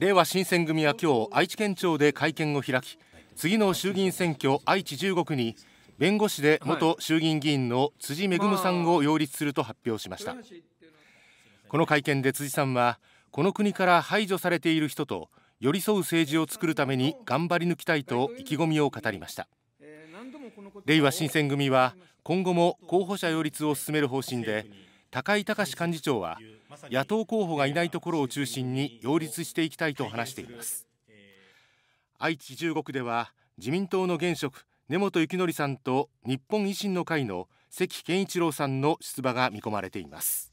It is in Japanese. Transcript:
れいわ新選組は今日愛知県庁で会見を開き次の衆議院選挙愛知15区に弁護士で元衆議院議員の辻恵さんを擁立すると発表しましたこの会見で辻さんはこの国から排除されている人と寄り添う政治を作るために頑張り抜きたいと意気込みを語りましたれいわ新選組は今後も候補者擁立を進める方針で高井隆幹事長は野党候補がいないところを中心に擁立していきたいと話しています愛知中国では自民党の現職根本幸則さんと日本維新の会の関健一郎さんの出馬が見込まれています